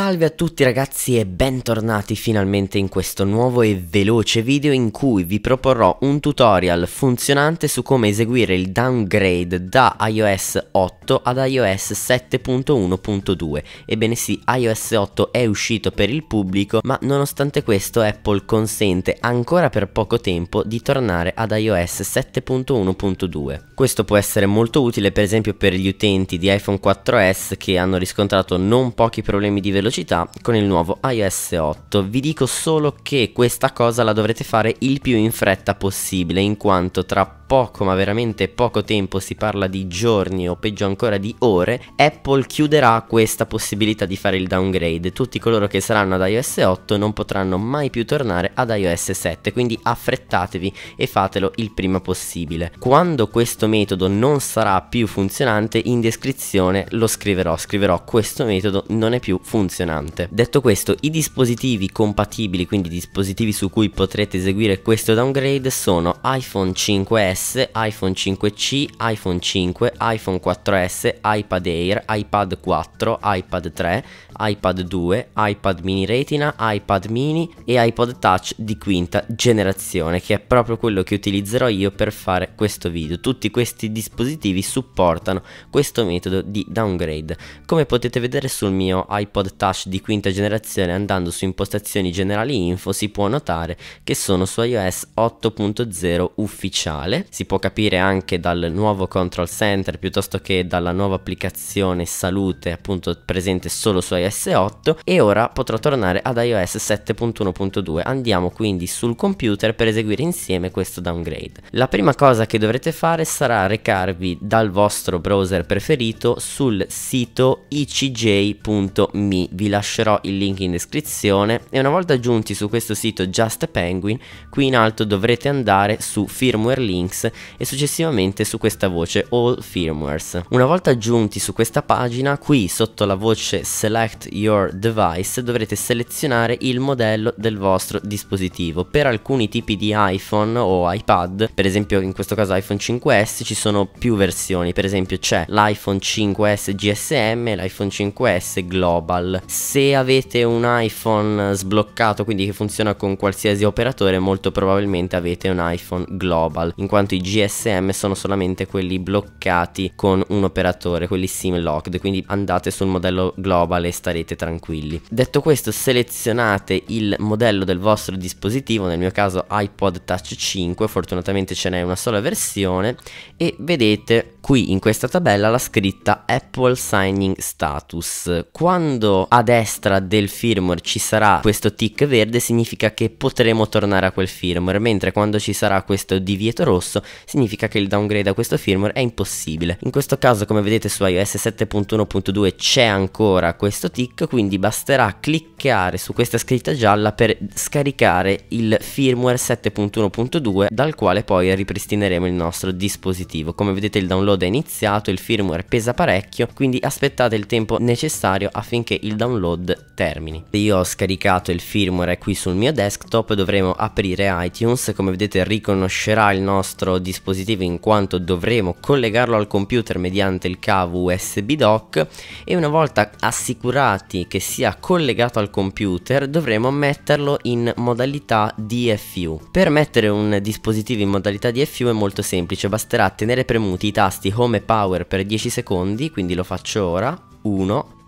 Salve a tutti ragazzi e bentornati finalmente in questo nuovo e veloce video in cui vi proporrò un tutorial funzionante su come eseguire il downgrade da iOS 8 ad iOS 7.1.2 ebbene sì iOS 8 è uscito per il pubblico ma nonostante questo Apple consente ancora per poco tempo di tornare ad iOS 7.1.2 questo può essere molto utile per esempio per gli utenti di iPhone 4S che hanno riscontrato non pochi problemi di velocità velocità con il nuovo iOS 8. Vi dico solo che questa cosa la dovrete fare il più in fretta possibile in quanto tra poco, ma veramente poco tempo, si parla di giorni o peggio ancora di ore, Apple chiuderà questa possibilità di fare il downgrade. Tutti coloro che saranno ad iOS 8 non potranno mai più tornare ad iOS 7, quindi affrettatevi e fatelo il prima possibile. Quando questo metodo non sarà più funzionante, in descrizione lo scriverò, scriverò questo metodo non è più funzionante. Detto questo, i dispositivi compatibili, quindi dispositivi su cui potrete eseguire questo downgrade sono iPhone 5S s iPhone 5C, iPhone 5, iPhone 4S, iPad Air, iPad 4, iPad 3, iPad 2, iPad mini retina, iPad mini e iPod touch di quinta generazione che è proprio quello che utilizzerò io per fare questo video. Tutti questi dispositivi supportano questo metodo di downgrade. Come potete vedere sul mio iPod touch di quinta generazione andando su impostazioni generali info si può notare che sono su iOS 8.0 ufficiale si può capire anche dal nuovo control center piuttosto che dalla nuova applicazione salute appunto presente solo su iOS 8 e ora potrò tornare ad iOS 7.1.2 andiamo quindi sul computer per eseguire insieme questo downgrade la prima cosa che dovrete fare sarà recarvi dal vostro browser preferito sul sito icj.me vi lascerò il link in descrizione e una volta giunti su questo sito Just Penguin qui in alto dovrete andare su firmware links Linux e successivamente su questa voce All Firmwares. Una volta giunti su questa pagina, qui sotto la voce Select Your Device dovrete selezionare il modello del vostro dispositivo. Per alcuni tipi di iPhone o iPad, per esempio in questo caso iPhone 5S, ci sono più versioni, per esempio c'è l'iPhone 5S GSM e l'iPhone 5S Global. Se avete un iPhone sbloccato, quindi che funziona con qualsiasi operatore, molto probabilmente avete un iPhone Global, in quanto tanto i GSM sono solamente quelli bloccati con un operatore, quelli SIM locked, quindi andate sul modello global e starete tranquilli. Detto questo selezionate il modello del vostro dispositivo, nel mio caso iPod Touch 5, fortunatamente ce n'è una sola versione e vedete qui in questa tabella la scritta Apple Signing Status. Quando a destra del firmware ci sarà questo tick verde significa che potremo tornare a quel firmware, mentre quando ci sarà questo divieto rosso significa che il downgrade a questo firmware è impossibile. In questo caso come vedete su iOS 7.1.2 c'è ancora questo tick, quindi basterà cliccare su questa scritta gialla per scaricare il firmware 7.1.2 dal quale poi ripristineremo il nostro dispositivo. Come vedete il download download è iniziato, il firmware pesa parecchio, quindi aspettate il tempo necessario affinché il download termini. Io ho scaricato il firmware qui sul mio desktop, dovremo aprire iTunes, come vedete riconoscerà il nostro dispositivo in quanto dovremo collegarlo al computer mediante il cavo USB dock e una volta assicurati che sia collegato al computer dovremo metterlo in modalità DFU. Per mettere un dispositivo in modalità DFU è molto semplice, basterà tenere premuti i tasti metti home e power per 10 secondi, quindi lo faccio ora. 1,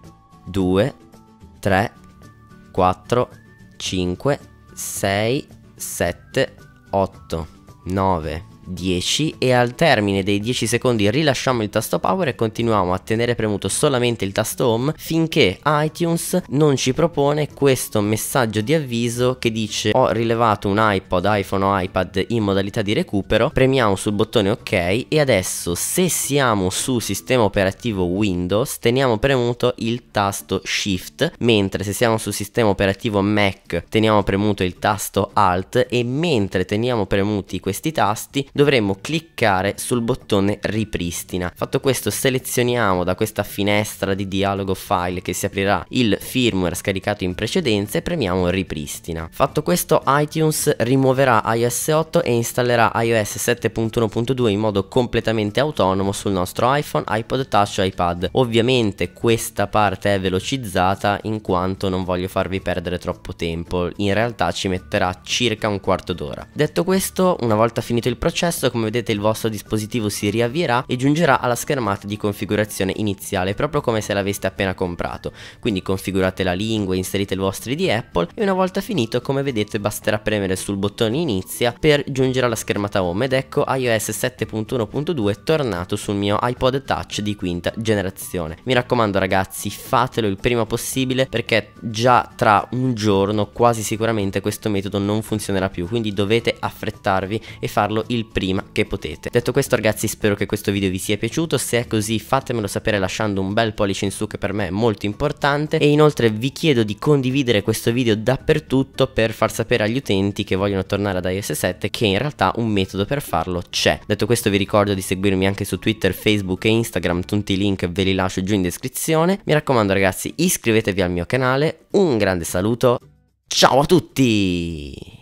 2, 3, 4, 5, 6, 7, 8, 9, 10 e al termine dei 10 secondi rilasciamo il tasto power e continuiamo a tenere premuto solamente il tasto home finché iTunes non ci propone questo messaggio di avviso che dice ho rilevato un iPod, iPhone o iPad in modalità di recupero, premiamo sul bottone ok e adesso se siamo su sistema operativo Windows teniamo premuto il tasto shift mentre se siamo su sistema operativo Mac teniamo premuto il tasto alt e mentre teniamo premuti questi tasti dovremmo cliccare sul bottone ripristina. Fatto questo selezioniamo da questa finestra di dialogo file che si aprirà il firmware scaricato in precedenza e premiamo ripristina. Fatto questo iTunes rimuoverà iOS 8 e installerà iOS 7.1.2 in modo completamente autonomo sul nostro iPhone, iPod Touch o iPad. Ovviamente questa parte è velocizzata in quanto non voglio farvi perdere troppo tempo, in realtà ci metterà circa un quarto d'ora. Detto questo, una volta finito il processo accesso come vedete il vostro dispositivo si riavvierà e giungerà alla schermata di configurazione iniziale proprio come se l'aveste appena comprato quindi configurate la lingua inserite il vostro ID Apple e una volta finito come vedete basterà premere sul bottone inizia per giungere alla schermata home ed ecco iOS 7.1.2 tornato sul mio iPod Touch di quinta generazione mi raccomando ragazzi fatelo il prima possibile perché già tra un giorno quasi sicuramente questo metodo non funzionerà più quindi dovete affrettarvi e farlo il prima che potete. Detto questo ragazzi spero che questo video vi sia piaciuto, se è così fatemelo sapere lasciando un bel pollice in su che per me è molto importante e inoltre vi chiedo di condividere questo video dappertutto per far sapere agli utenti che vogliono tornare ad iOS 7 che in realtà un metodo per farlo c'è. Detto questo vi ricordo di seguirmi anche su Twitter, Facebook e Instagram, tutti i link ve li lascio giù in descrizione. Mi raccomando ragazzi iscrivetevi al mio canale, un grande saluto, ciao a tutti!